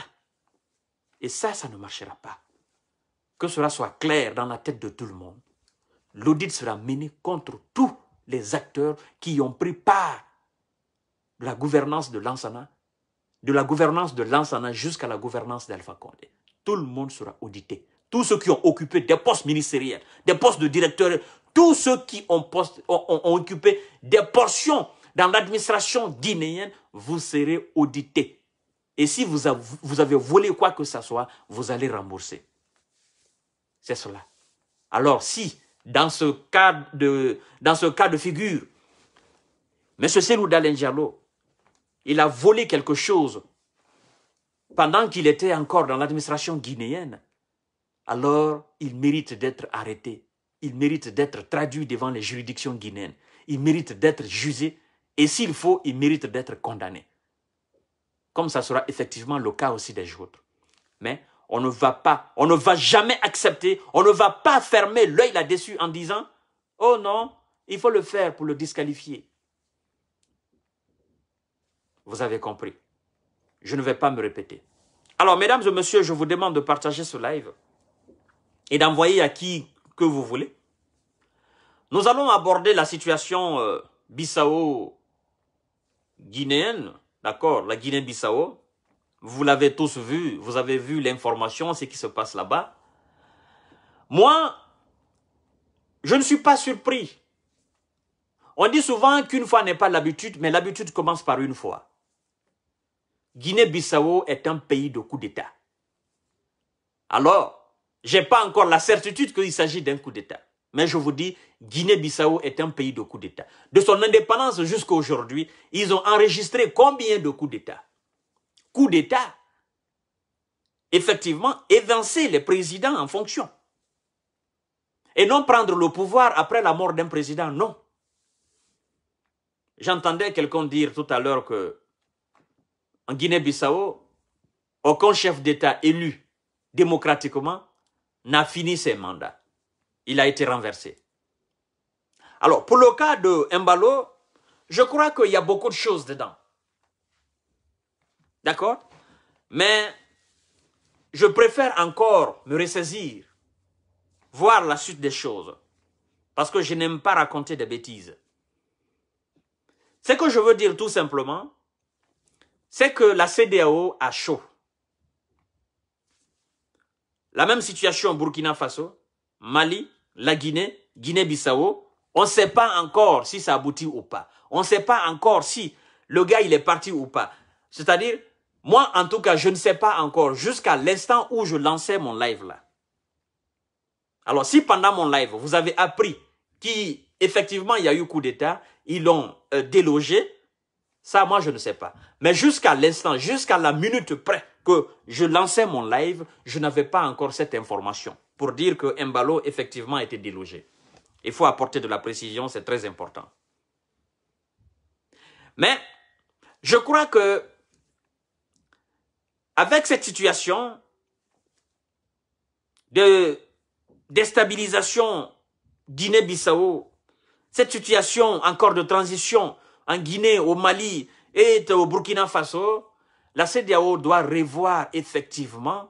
Et ça, ça ne marchera pas. Que cela soit clair dans la tête de tout le monde. L'audit sera mené contre tous les acteurs qui ont pris part de la gouvernance de l'Ansana, de la gouvernance de l'Ansana jusqu'à la gouvernance d'Alpha Condé. Tout le monde sera audité. Tous ceux qui ont occupé des postes ministériels, des postes de directeurs, tous ceux qui ont, occupé des portions dans l'administration guinéenne, vous serez audités. Et si vous, avez, volé quoi que ce soit, vous allez rembourser. C'est cela. Alors si, dans ce cas de, dans ce cas de figure, M. Selou Dalenjalo, il a volé quelque chose pendant qu'il était encore dans l'administration guinéenne, alors il mérite d'être arrêté il mérite d'être traduit devant les juridictions guinéennes. Il mérite d'être jugé et s'il faut, il mérite d'être condamné. Comme ça sera effectivement le cas aussi des autres. Mais on ne va pas, on ne va jamais accepter, on ne va pas fermer l'œil là-dessus en disant Oh non, il faut le faire pour le disqualifier. Vous avez compris. Je ne vais pas me répéter. Alors, mesdames et messieurs, je vous demande de partager ce live et d'envoyer à qui que vous voulez. Nous allons aborder la situation euh, Bissau-Guinéenne, d'accord, la Guinée-Bissau. Vous l'avez tous vu, vous avez vu l'information, ce qui se passe là-bas. Moi, je ne suis pas surpris. On dit souvent qu'une fois n'est pas l'habitude, mais l'habitude commence par une fois. Guinée-Bissau est un pays de coup d'État. Alors, je n'ai pas encore la certitude qu'il s'agit d'un coup d'État. Mais je vous dis, Guinée-Bissau est un pays de coup d'État. De son indépendance jusqu'à aujourd'hui, ils ont enregistré combien de coups d'État Coup d'État Effectivement, évincer les présidents en fonction. Et non prendre le pouvoir après la mort d'un président, non. J'entendais quelqu'un dire tout à l'heure que en Guinée-Bissau, aucun chef d'État élu démocratiquement n'a fini ses mandats. Il a été renversé. Alors, pour le cas de Mbalo, je crois qu'il y a beaucoup de choses dedans. D'accord Mais je préfère encore me ressaisir, voir la suite des choses, parce que je n'aime pas raconter des bêtises. Ce que je veux dire tout simplement, c'est que la CDAO a chaud. La même situation au Burkina Faso, Mali, la Guinée, Guinée-Bissau. On ne sait pas encore si ça aboutit ou pas. On ne sait pas encore si le gars il est parti ou pas. C'est-à-dire, moi en tout cas, je ne sais pas encore jusqu'à l'instant où je lançais mon live là. Alors si pendant mon live, vous avez appris qu'effectivement, il y a eu coup d'État, ils l'ont euh, délogé, ça moi je ne sais pas. Mais jusqu'à l'instant, jusqu'à la minute près, que je lançais mon live, je n'avais pas encore cette information pour dire que Mbalo effectivement était délogé. Il faut apporter de la précision, c'est très important. Mais je crois que avec cette situation de déstabilisation Guinée-Bissau, cette situation encore de transition en Guinée, au Mali et au Burkina Faso, la CDAO doit revoir effectivement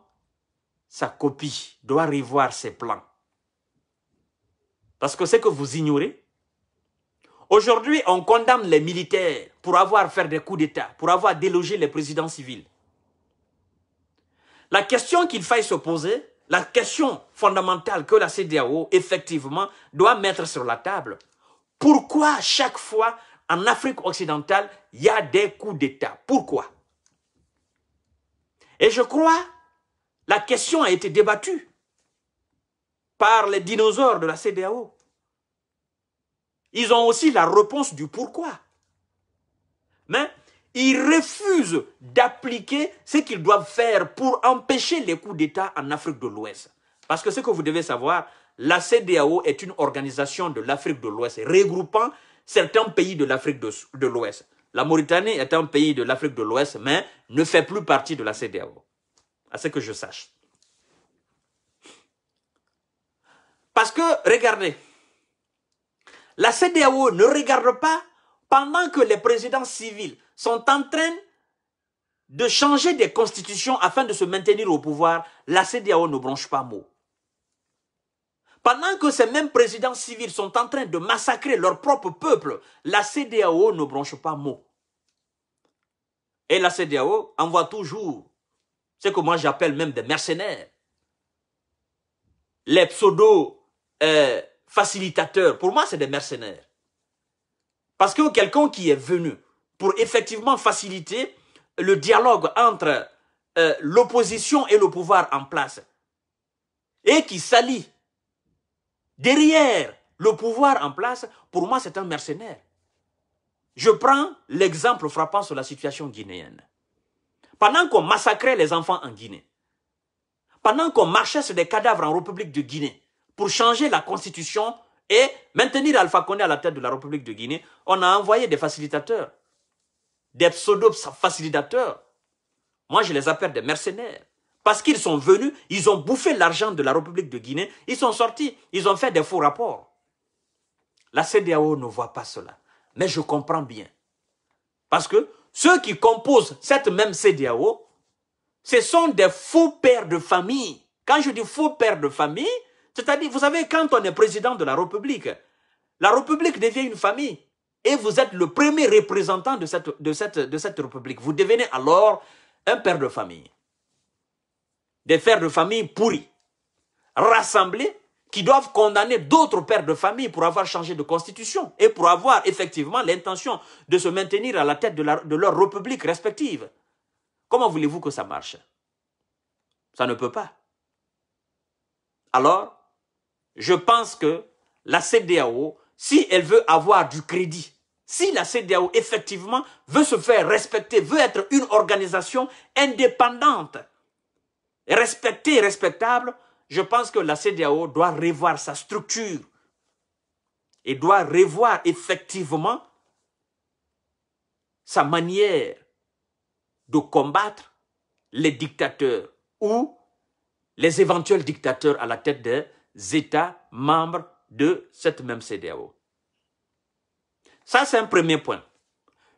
sa copie, doit revoir ses plans. Parce que ce que vous ignorez, aujourd'hui, on condamne les militaires pour avoir fait des coups d'État, pour avoir délogé les présidents civils. La question qu'il faille se poser, la question fondamentale que la CDAO, effectivement, doit mettre sur la table, pourquoi chaque fois en Afrique occidentale, il y a des coups d'État Pourquoi et je crois, la question a été débattue par les dinosaures de la CDAO. Ils ont aussi la réponse du pourquoi. Mais ils refusent d'appliquer ce qu'ils doivent faire pour empêcher les coups d'État en Afrique de l'Ouest. Parce que ce que vous devez savoir, la CDAO est une organisation de l'Afrique de l'Ouest regroupant certains pays de l'Afrique de l'Ouest. La Mauritanie est un pays de l'Afrique de l'Ouest, mais ne fait plus partie de la CDAO, à ce que je sache. Parce que, regardez, la CDAO ne regarde pas pendant que les présidents civils sont en train de changer des constitutions afin de se maintenir au pouvoir, la CDAO ne branche pas mot. Pendant que ces mêmes présidents civils sont en train de massacrer leur propre peuple, la CDAO ne branche pas mot. Et la CDAO envoie toujours ce que moi j'appelle même des mercenaires. Les pseudo-facilitateurs, euh, pour moi c'est des mercenaires. Parce que quelqu'un qui est venu pour effectivement faciliter le dialogue entre euh, l'opposition et le pouvoir en place et qui s'allie derrière le pouvoir en place, pour moi, c'est un mercenaire. Je prends l'exemple frappant sur la situation guinéenne. Pendant qu'on massacrait les enfants en Guinée, pendant qu'on marchait sur des cadavres en République de Guinée pour changer la constitution et maintenir Alpha Condé à la tête de la République de Guinée, on a envoyé des facilitateurs, des pseudo-facilitateurs. Moi, je les appelle des mercenaires. Parce qu'ils sont venus, ils ont bouffé l'argent de la République de Guinée, ils sont sortis, ils ont fait des faux rapports. La CDAO ne voit pas cela. Mais je comprends bien. Parce que ceux qui composent cette même CDAO, ce sont des faux pères de famille. Quand je dis faux pères de famille, c'est-à-dire, vous savez, quand on est président de la République, la République devient une famille. Et vous êtes le premier représentant de cette, de cette, de cette République. Vous devenez alors un père de famille des pères de famille pourris, rassemblés, qui doivent condamner d'autres pères de famille pour avoir changé de constitution et pour avoir effectivement l'intention de se maintenir à la tête de, de leur république respective. Comment voulez-vous que ça marche Ça ne peut pas. Alors, je pense que la CDAO, si elle veut avoir du crédit, si la CDAO effectivement veut se faire respecter, veut être une organisation indépendante, respecté respectable, je pense que la CDAO doit revoir sa structure et doit revoir effectivement sa manière de combattre les dictateurs ou les éventuels dictateurs à la tête des États membres de cette même CDAO. Ça, c'est un premier point.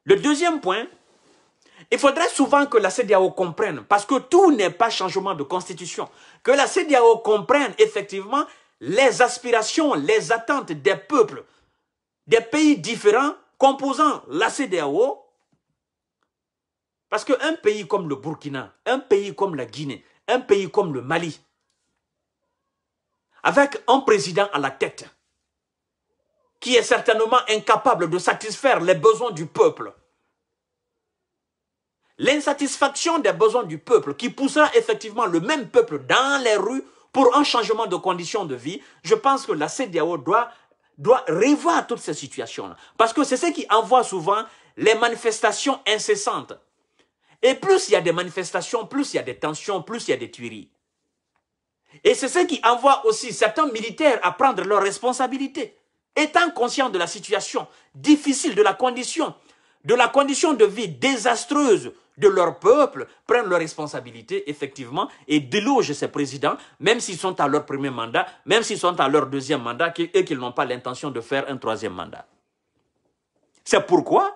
Le deuxième point, il faudrait souvent que la CDAO comprenne, parce que tout n'est pas changement de constitution, que la CDAO comprenne effectivement les aspirations, les attentes des peuples, des pays différents composant la CDAO. Parce qu'un pays comme le Burkina, un pays comme la Guinée, un pays comme le Mali, avec un président à la tête qui est certainement incapable de satisfaire les besoins du peuple, L'insatisfaction des besoins du peuple qui poussera effectivement le même peuple dans les rues pour un changement de conditions de vie, je pense que la CDAO doit, doit revoir toutes ces situations-là. Parce que c'est ce qui envoie souvent les manifestations incessantes. Et plus il y a des manifestations, plus il y a des tensions, plus il y a des tueries. Et c'est ce qui envoie aussi certains militaires à prendre leurs responsabilités. Étant conscients de la situation difficile, de la condition, de la condition de vie désastreuse de leur peuple prennent leurs responsabilités, effectivement, et délogent ces présidents, même s'ils sont à leur premier mandat, même s'ils sont à leur deuxième mandat, et qu'ils n'ont pas l'intention de faire un troisième mandat. C'est pourquoi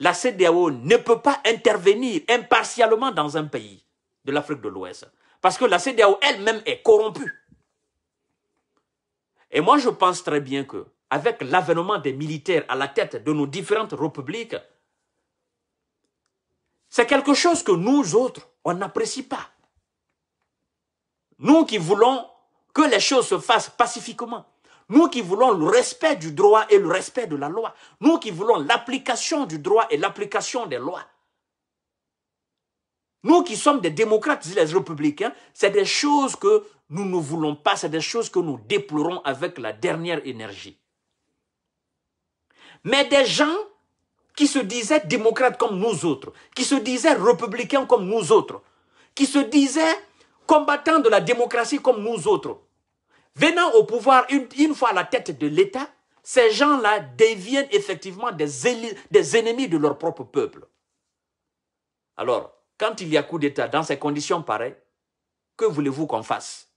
la CDAO ne peut pas intervenir impartialement dans un pays de l'Afrique de l'Ouest. Parce que la CDAO elle-même est corrompue. Et moi, je pense très bien que, avec l'avènement des militaires à la tête de nos différentes républiques, c'est quelque chose que nous autres, on n'apprécie pas. Nous qui voulons que les choses se fassent pacifiquement. Nous qui voulons le respect du droit et le respect de la loi. Nous qui voulons l'application du droit et l'application des lois. Nous qui sommes des démocrates et des républicains, c'est des choses que nous ne voulons pas, c'est des choses que nous déplorons avec la dernière énergie. Mais des gens qui se disaient démocrates comme nous autres, qui se disaient républicains comme nous autres, qui se disaient combattants de la démocratie comme nous autres. Venant au pouvoir une, fois à la tête de l'État, ces gens-là deviennent effectivement des, des ennemis de leur propre peuple. Alors, quand il y a coup d'État dans ces conditions pareilles, que voulez-vous qu'on fasse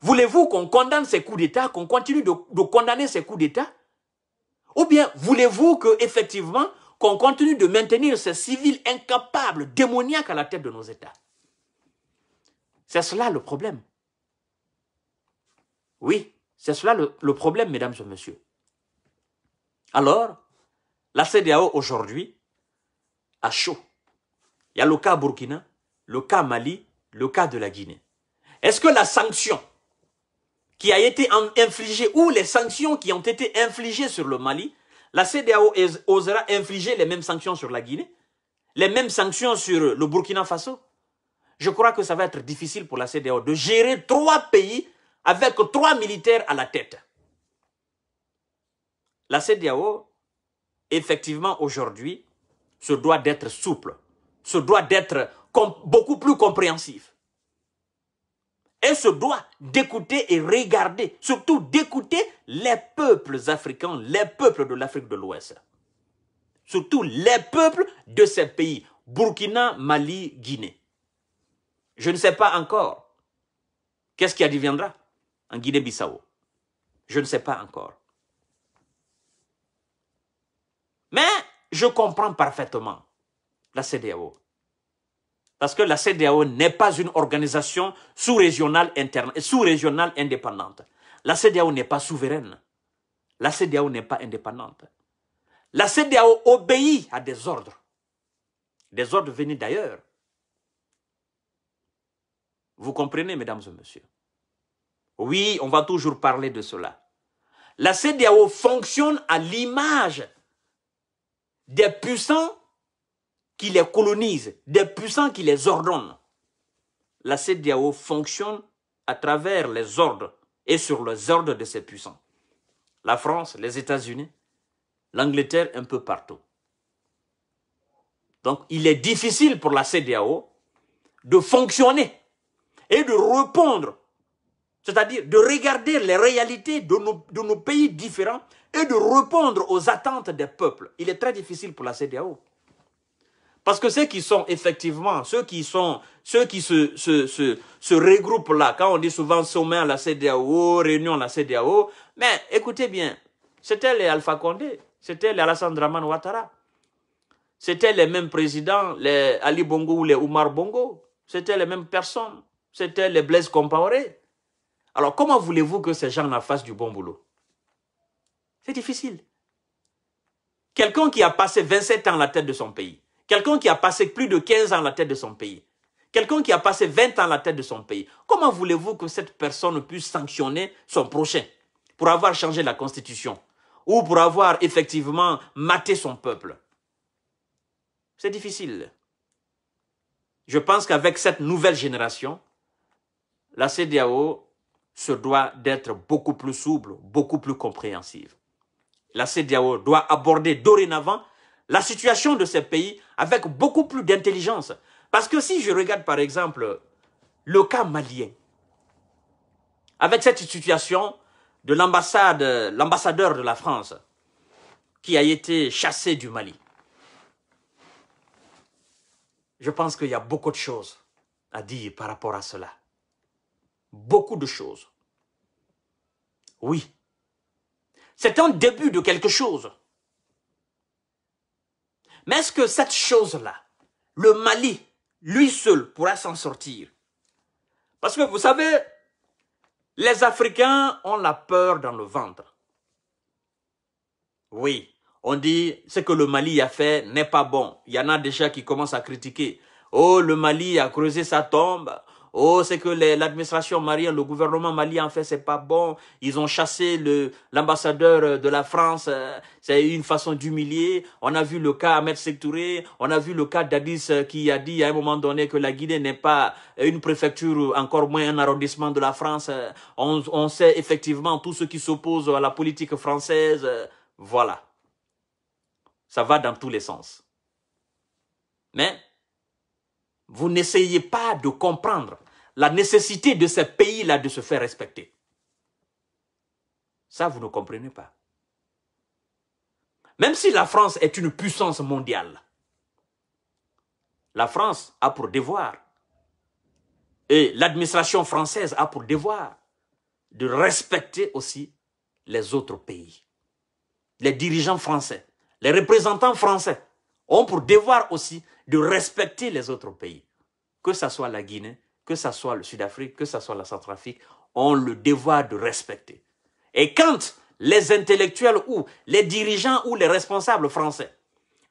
Voulez-vous qu'on condamne ces coups d'État, qu'on continue de condamner ces coups d'État ou bien voulez-vous que effectivement qu'on continue de maintenir ces civils incapables, démoniaques à la tête de nos États C'est cela le problème. Oui, c'est cela le, le, problème, mesdames et messieurs. Alors, la CDAO aujourd'hui a chaud. Il y a le cas Burkina, le cas Mali, le cas de la Guinée. Est-ce que la sanction qui a été infligée ou les sanctions qui ont été infligées sur le Mali, la CDAO osera infliger les mêmes sanctions sur la Guinée, les mêmes sanctions sur le Burkina Faso. Je crois que ça va être difficile pour la CDAO de gérer trois pays avec trois militaires à la tête. La CDAO, effectivement, aujourd'hui, se doit d'être souple, se doit d'être beaucoup plus compréhensif. Elle se doit d'écouter et regarder, surtout d'écouter les peuples africains, les peuples de l'Afrique de l'Ouest. Surtout les peuples de ces pays, Burkina, Mali, Guinée. Je ne sais pas encore qu'est-ce qui adviendra en Guinée-Bissau. Je ne sais pas encore. Mais je comprends parfaitement la CDAO. Parce que la CDAO n'est pas une organisation sous-régionale sous-régionale indépendante. La CDAO n'est pas souveraine. La CDAO n'est pas indépendante. La CDAO obéit à des ordres. Des ordres venus d'ailleurs. Vous comprenez, mesdames et messieurs Oui, on va toujours parler de cela. La CDAO fonctionne à l'image des puissants qui les colonisent, des puissants qui les ordonnent. La CDAO fonctionne à travers les ordres et sur les ordres de ces puissants. La France, les États-Unis, l'Angleterre, un peu partout. Donc, il est difficile pour la CDAO de fonctionner et de répondre, c'est-à-dire de regarder les réalités de nos, pays différents et de répondre aux attentes des peuples. Il est très difficile pour la CDAO. Parce que ceux qui sont effectivement, ceux qui sont, ceux qui se, se, se regroupent là, quand on dit souvent sommet à la CDAO, réunion à la CDAO, mais écoutez bien, c'était les Alpha Condé, c'était les Alassane Draman Ouattara, c'était les mêmes présidents, les Ali Bongo ou les Oumar Bongo, c'était les mêmes personnes, c'était les Blaise Compaoré. Alors comment voulez-vous que ces gens-là fassent du bon boulot C'est difficile. Quelqu'un qui a passé 27 ans à la tête de son pays, Quelqu'un qui a passé plus de 15 ans à la tête de son pays. Quelqu'un qui a passé 20 ans à la tête de son pays. Comment voulez-vous que cette personne puisse sanctionner son prochain pour avoir changé la constitution ou pour avoir effectivement maté son peuple C'est difficile. Je pense qu'avec cette nouvelle génération, la CDAO se doit d'être beaucoup plus souple, beaucoup plus compréhensive. La CDAO doit aborder dorénavant la situation de ces pays avec beaucoup plus d'intelligence. Parce que si je regarde par exemple le cas malien, avec cette situation de l'ambassade, l'ambassadeur de la France qui a été chassé du Mali, je pense qu'il y a beaucoup de choses à dire par rapport à cela. Beaucoup de choses. Oui. C'est un début de quelque chose. Mais est-ce que cette chose-là, le Mali, lui seul, pourra s'en sortir Parce que vous savez, les Africains ont la peur dans le ventre. Oui, on dit ce que le Mali a fait n'est pas bon. Il y en a déjà qui commencent à critiquer. Oh, le Mali a creusé sa tombe. Oh, c'est que l'administration malienne, le gouvernement malien, en fait, c'est pas bon. Ils ont chassé l'ambassadeur euh, de la France. Euh, c'est une façon d'humilier. On a vu le cas Ahmed Sektouré. On a vu le cas d'Addis euh, qui a dit à un moment donné que la Guinée n'est pas une préfecture, encore moins un arrondissement de la France. On, on sait effectivement tout ce qui s'oppose à la politique française. Voilà. Ça va dans tous les sens. Mais vous n'essayez pas de comprendre la nécessité de ces pays-là de se faire respecter. Ça, vous ne comprenez pas. Même si la France est une puissance mondiale, la France a pour devoir, et l'administration française a pour devoir, de respecter aussi les autres pays. Les dirigeants français, les représentants français ont pour devoir aussi de respecter les autres pays, que ce soit la Guinée, que ce soit le Sud-Afrique, que ce soit la Centrafrique, ont le devoir de respecter. Et quand les intellectuels ou les dirigeants ou les responsables français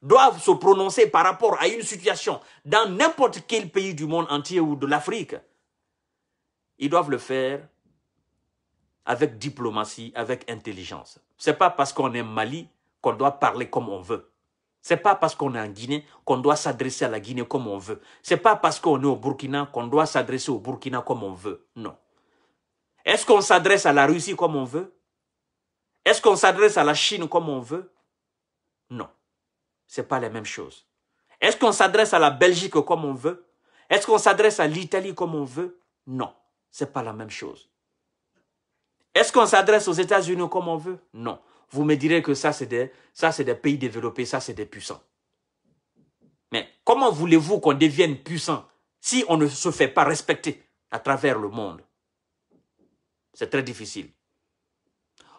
doivent se prononcer par rapport à une situation dans n'importe quel pays du monde entier ou de l'Afrique, ils doivent le faire avec diplomatie, avec intelligence. C'est pas parce qu'on est Mali qu'on doit parler comme on veut n'est pas parce qu'on est en Guinée qu'on doit s'adresser à la Guinée comme on veut. C'est pas parce qu'on est au Burkina qu'on doit s'adresser au Burkina comme on veut. Non. Est-ce qu'on s'adresse à la Russie comme on veut Est-ce qu'on s'adresse à la Chine comme on veut Non. C'est pas la même chose. Est-ce qu'on s'adresse à la Belgique comme on veut Est-ce qu'on s'adresse à l'Italie comme on veut Non. C'est pas la même chose. Est-ce qu'on s'adresse aux États-Unis comme on veut Non vous me direz que ça, c'est des, des pays développés, ça, c'est des puissants. Mais comment voulez-vous qu'on devienne puissant si on ne se fait pas respecter à travers le monde C'est très difficile.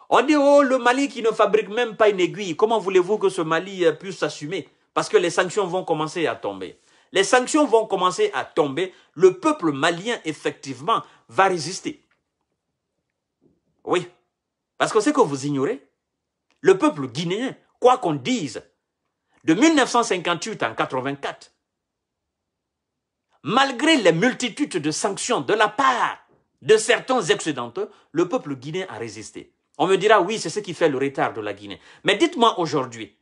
On dit, oh, le Mali qui ne fabrique même pas une aiguille, comment voulez-vous que ce Mali euh, puisse s'assumer Parce que les sanctions vont commencer à tomber. Les sanctions vont commencer à tomber. Le peuple malien, effectivement, va résister. Oui. Parce que c'est que vous ignorez, le peuple guinéen, quoi qu'on dise, de 1958 en 84, malgré les multitudes de sanctions de la part de certains excédenteurs, le peuple guinéen a résisté. On me dira, oui, c'est ce qui fait le retard de la Guinée. Mais dites-moi aujourd'hui,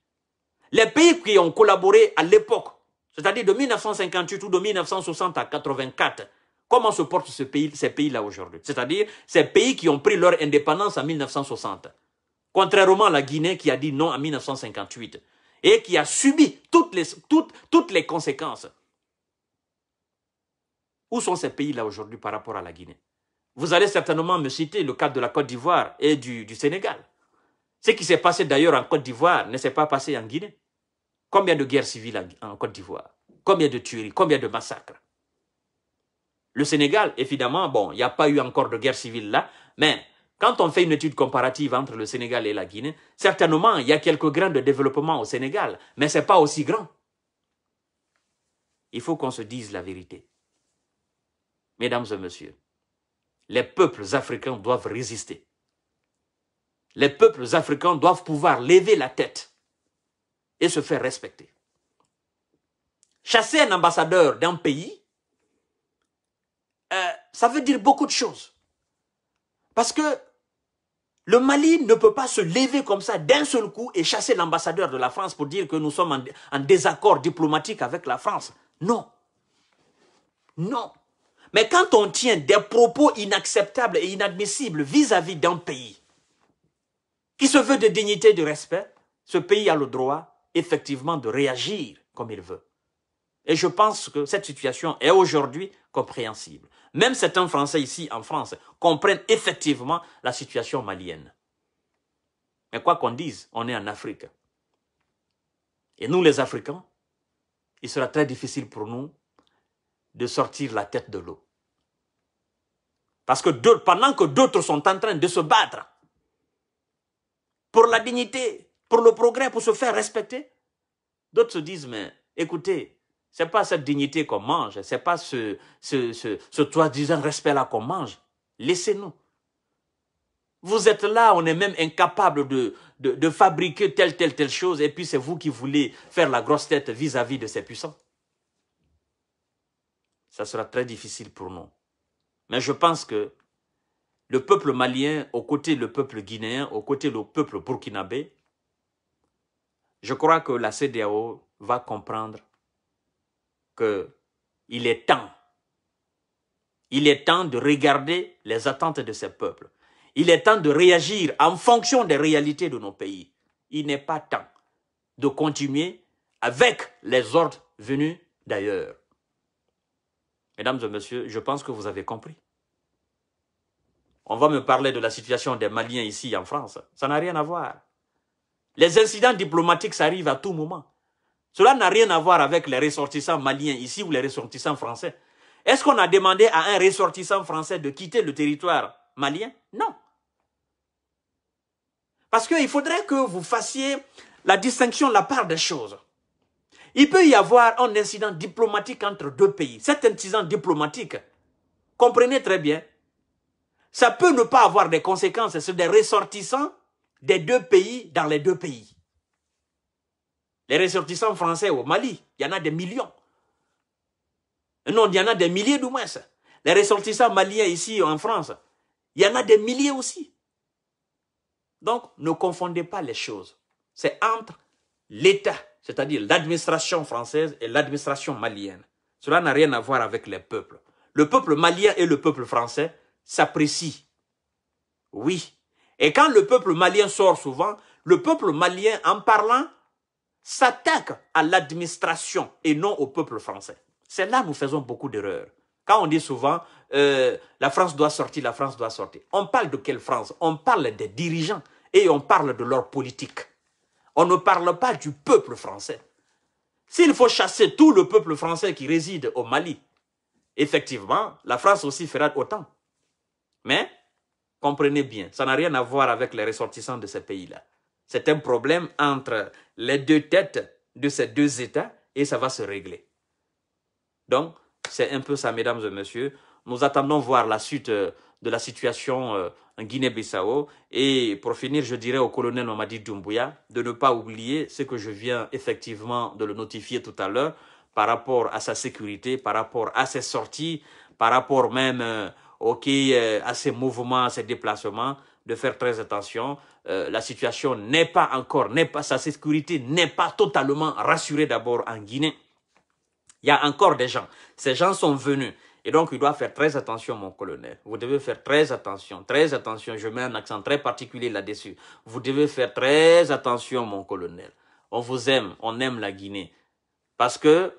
les pays qui ont collaboré à l'époque, c'est-à-dire de 1958 ou de 1960 à 84, comment se portent ces pays-là aujourd'hui C'est-à-dire ces pays qui ont pris leur indépendance en 1960. Contrairement à la Guinée qui a dit non en 1958 et qui a subi toutes les, toutes, les conséquences. Où sont ces pays-là aujourd'hui par rapport à la Guinée Vous allez certainement me citer le cas de la Côte d'Ivoire et du, du Sénégal. Ce qui s'est passé d'ailleurs en Côte d'Ivoire ne s'est pas passé en Guinée. Combien de guerres civiles en, Côte d'Ivoire Combien de tueries Combien de massacres Le Sénégal, évidemment, bon, il n'y a pas eu encore de guerre civile là, mais quand on fait une étude comparative entre le Sénégal et la Guinée, certainement, il y a quelques grains de développement au Sénégal, mais ce n'est pas aussi grand. Il faut qu'on se dise la vérité. Mesdames et messieurs, les peuples africains doivent résister. Les peuples africains doivent pouvoir lever la tête et se faire respecter. Chasser un ambassadeur d'un pays, euh, ça veut dire beaucoup de choses. Parce que le Mali ne peut pas se lever comme ça d'un seul coup et chasser l'ambassadeur de la France pour dire que nous sommes en, désaccord diplomatique avec la France. Non. Non. Mais quand on tient des propos inacceptables et inadmissibles vis-à-vis d'un pays qui se veut de dignité et de respect, ce pays a le droit effectivement de réagir comme il veut. Et je pense que cette situation est aujourd'hui compréhensible même certains Français ici en France, comprennent effectivement la situation malienne. Mais quoi qu'on dise, on est en Afrique. Et nous, les Africains, il sera très difficile pour nous de sortir la tête de l'eau. Parce que pendant que d'autres sont en train de se battre pour la dignité, pour le progrès, pour se faire respecter, d'autres se disent, mais écoutez, n'est pas cette dignité qu'on mange, c'est pas ce, ce, ce, ce toi disant respect-là qu'on mange. Laissez-nous. Vous êtes là, on est même incapable de, de, fabriquer telle, telle, telle chose, et puis c'est vous qui voulez faire la grosse tête vis-à-vis de ces puissants. Ça sera très difficile pour nous. Mais je pense que le peuple malien, aux côtés le peuple guinéen, aux côtés le peuple burkinabé, je crois que la CDAO va comprendre qu'il est temps. Il est temps de regarder les attentes de ces peuples. Il est temps de réagir en fonction des réalités de nos pays. Il n'est pas temps de continuer avec les ordres venus d'ailleurs. Mesdames et messieurs, je pense que vous avez compris. On va me parler de la situation des Maliens ici en France. Ça n'a rien à voir. Les incidents diplomatiques, ça arrive à tout moment. Cela n'a rien à voir avec les ressortissants maliens ici ou les ressortissants français. Est-ce qu'on a demandé à un ressortissant français de quitter le territoire malien Non. Parce qu'il faudrait que vous fassiez la distinction, la part des choses. Il peut y avoir un incident diplomatique entre deux pays. Cet incident diplomatique, comprenez très bien, ça peut ne pas avoir des conséquences sur des ressortissants des deux pays dans les deux pays. Les ressortissants français au Mali, il y en a des millions. Non, il y en a des milliers du moins. Les ressortissants maliens ici en France, il y en a des milliers aussi. Donc, ne confondez pas les choses. C'est entre l'État, c'est-à-dire l'administration française et l'administration malienne. Cela n'a rien à voir avec les peuples. Le peuple malien et le peuple français s'apprécient. Oui. Et quand le peuple malien sort souvent, le peuple malien, en parlant, s'attaque à l'administration et non au peuple français. C'est là que nous faisons beaucoup d'erreurs. Quand on dit souvent euh, la France doit sortir, la France doit sortir, on parle de quelle France On parle des dirigeants et on parle de leur politique. On ne parle pas du peuple français. S'il faut chasser tout le peuple français qui réside au Mali, effectivement, la France aussi fera autant. Mais comprenez bien, ça n'a rien à voir avec les ressortissants de ces pays-là. C'est un problème entre les deux têtes de ces deux États et ça va se régler. Donc, c'est un peu ça, mesdames et messieurs. Nous attendons voir la suite euh, de la situation euh, en Guinée-Bissau. Et pour finir, je dirais au colonel Mamadi Doumbouya de ne pas oublier ce que je viens effectivement de le notifier tout à l'heure par rapport à sa sécurité, par rapport à ses sorties, par rapport même euh, à ses mouvements, à ses déplacements de faire très attention. Euh, la situation n'est pas encore, n'est pas sa sécurité n'est pas totalement rassurée d'abord en Guinée. Il y a encore des gens. Ces gens sont venus. Et donc, il doit faire très attention, mon colonel. Vous devez faire très attention, très attention. Je mets un accent très particulier là-dessus. Vous devez faire très attention, mon colonel. On vous aime, on aime la Guinée. Parce que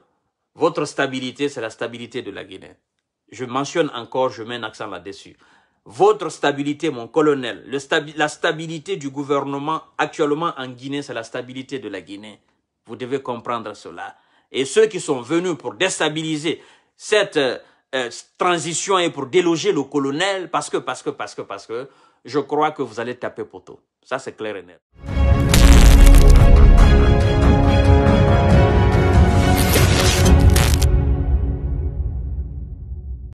votre stabilité, c'est la stabilité de la Guinée. Je mentionne encore, je mets un accent là-dessus. Votre stabilité, mon colonel, la stabilité du gouvernement actuellement en Guinée, c'est la stabilité de la Guinée. Vous devez comprendre cela. Et ceux qui sont venus pour déstabiliser cette euh, transition et pour déloger le colonel, parce que, parce que, parce que, parce que, je crois que vous allez taper poteau. Ça, c'est clair et net.